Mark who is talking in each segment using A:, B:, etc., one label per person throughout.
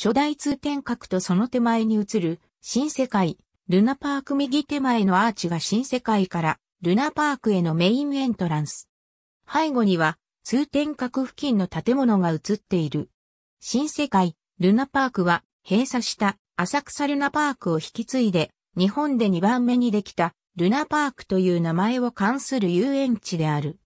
A: 初代通天閣とその手前に移る新世界、ルナパーク右手前のアーチが新世界からルナパークへのメインエントランス。背後には通天閣付近の建物が映っている。新世界、ルナパークは閉鎖した浅草ルナパークを引き継いで日本で2番目にできたルナパークという名前を冠する遊園地である。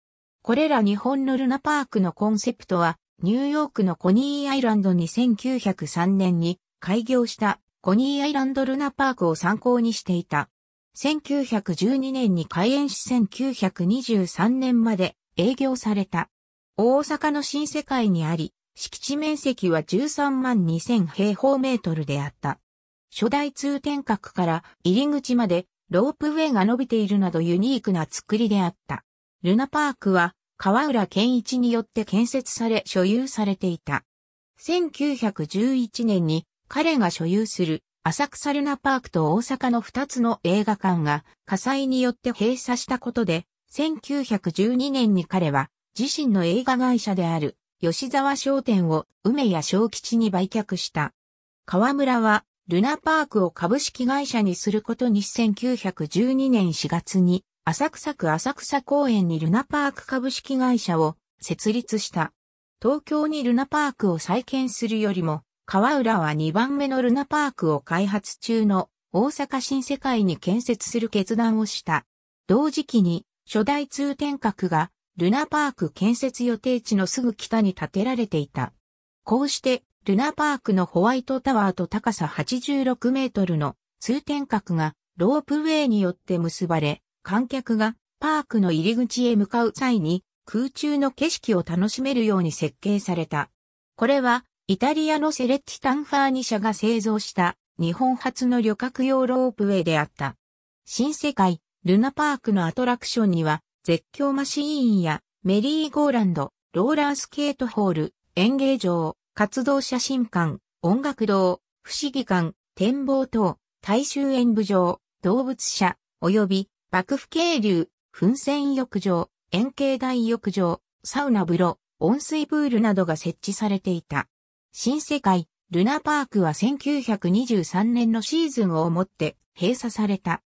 A: これら日本のルナパークのコンセプトはニューヨークのコニーアイランドに1903年に開業したコニーアイランドルナパークを参考にしていた。1912年に開園し1923年まで営業された。大阪の新世界にあり、敷地面積は13万2000平方メートルであった。初代通天閣から入り口までロープウェイが伸びているなどユニークな作りであった。ルナパークは川浦健一によって建設され所有されていた。1911年に彼が所有する浅草ルナパークと大阪の2つの映画館が火災によって閉鎖したことで、1912年に彼は自身の映画会社である吉沢商店を梅屋小吉に売却した。川村はルナパークを株式会社にすることに1912年4月に浅草区浅草公園にルナパーク株式会社を設立した。東京にルナパークを再建するよりも、川浦は2番目のルナパークを開発中の大阪新世界に建設する決断をした。同時期に初代通天閣がルナパーク建設予定地のすぐ北に建てられていた。こうしてルナパークのホワイトタワーと高さ86メートルの通天閣がロープウェイによって結ばれ、観客がパークの入り口へ向かう際に空中の景色を楽しめるように設計された。これはイタリアのセレッティタンファーニ社が製造した日本初の旅客用ロープウェイであった。新世界、ルナパークのアトラクションには絶叫マシーンやメリーゴーランド、ローラースケートホール、演芸場、活動写真館、音楽堂、不思議館、展望等、大衆演舞場、動物舎、及び幕府渓流、噴泉浴場、円形大浴場、サウナ風呂、温水プールなどが設置されていた。新世界、ルナパークは1923年のシーズンをもって閉鎖された。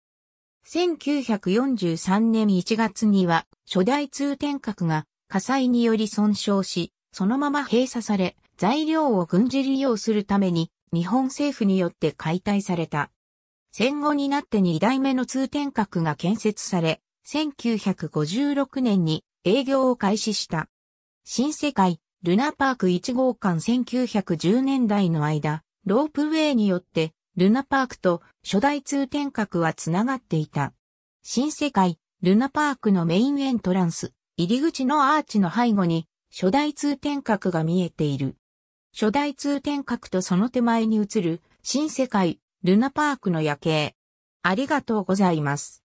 A: 1943年1月には初代通天閣が火災により損傷し、そのまま閉鎖され、材料を軍事利用するために日本政府によって解体された。戦後になって2代目の通天閣が建設され、1956年に営業を開始した。新世界、ルナパーク1号館1910年代の間、ロープウェイによって、ルナパークと初代通天閣はつながっていた。新世界、ルナパークのメインエントランス、入り口のアーチの背後に、初代通天閣が見えている。初代通天閣とその手前に映る、新世界、ルナパークの夜景。ありがとうございます。